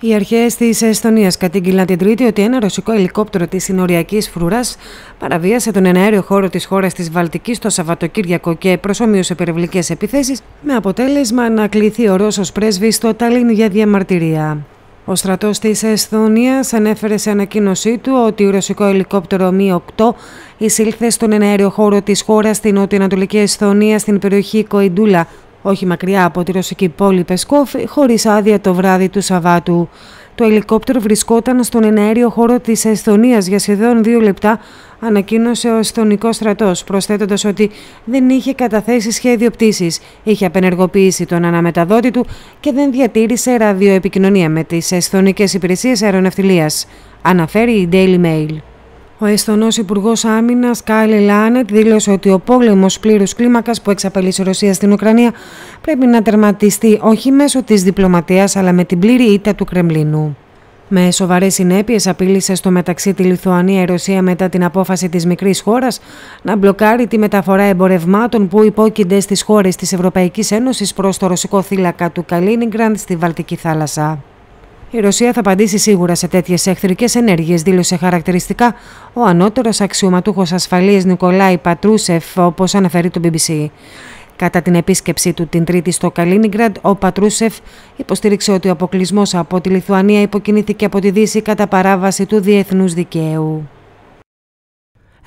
Οι αρχές της Εστονίας κατήγγειλαν την Τρίτη ότι ένα ρωσικό ελικόπτερο της συνοριακής φρουρά παραβίασε τον εναέριο χώρο της χώρας της Βαλτικής το Σαββατοκύριακο και προσωμείωσε περιβλικέ επιθέσεις, με αποτέλεσμα να κληθεί ο Ρώσος πρέσβης στο Ταλίν για διαμαρτυρία. Ο στρατός της Εσθονία ανέφερε σε ανακοίνωσή του ότι ο ρωσικό ελικόπτερο Mi-8 εισήλθε στον εναέριο χώρο της χώρας στην νοτιοανατολική Εσθονία στην περιοχή Κοϊντούλα όχι μακριά από τη ρωσική πόλη Πεσκόφ, χωρίς άδεια το βράδυ του Σαββάτου. Το ελικόπτερο βρισκόταν στον εναέριο χώρο της Εσθονίας για σχεδόν δύο λεπτά, ανακοίνωσε ο Εσθονικός στρατός, προσθέτοντας ότι δεν είχε καταθέσει σχέδιο πτήσης, είχε απενεργοποιήσει τον αναμεταδότη του και δεν διατήρησε ραδιοεπικοινωνία με τις Εσθονικές Υπηρεσίες Αεροναυτιλίας, αναφέρει η Daily Mail. Ο Εστονός Υπουργός Άμυνας Κάλι Λάνετ δήλωσε ότι ο πόλεμος πλήρους κλίμακας που εξαπέλυσε η Ρωσία στην Ουκρανία πρέπει να τερματιστεί όχι μέσω της διπλωματίας αλλά με την πλήρη ήττα του Κρεμλίνου. Με σοβαρές συνέπειες, απείλησε στο μεταξύ τη Λιθουανία η Ρωσία μετά την απόφαση της μικρής χώρας να μπλοκάρει τη μεταφορά εμπορευμάτων που υπόκεινται στις χώρες της Ευρωπαϊκής Ένωσης προς το ρωσικό θύλακα του Καλίνιγκραντ στη Βαλτική θάλασσα. Η Ρωσία θα απαντήσει σίγουρα σε τέτοιες εχθρικές ενέργειες, δήλωσε χαρακτηριστικά ο ανώτερος αξιωματούχος ασφαλείας Νικολάη Πατρούσεφ, όπως αναφέρει το BBC. Κατά την επίσκεψή του την Τρίτη στο Καλίνιγκραντ, ο Πατρούσεφ υποστήριξε ότι ο αποκλεισμός από τη Λιθουανία υποκινήθηκε από τη Δύση κατά παράβαση του διεθνούς δικαίου.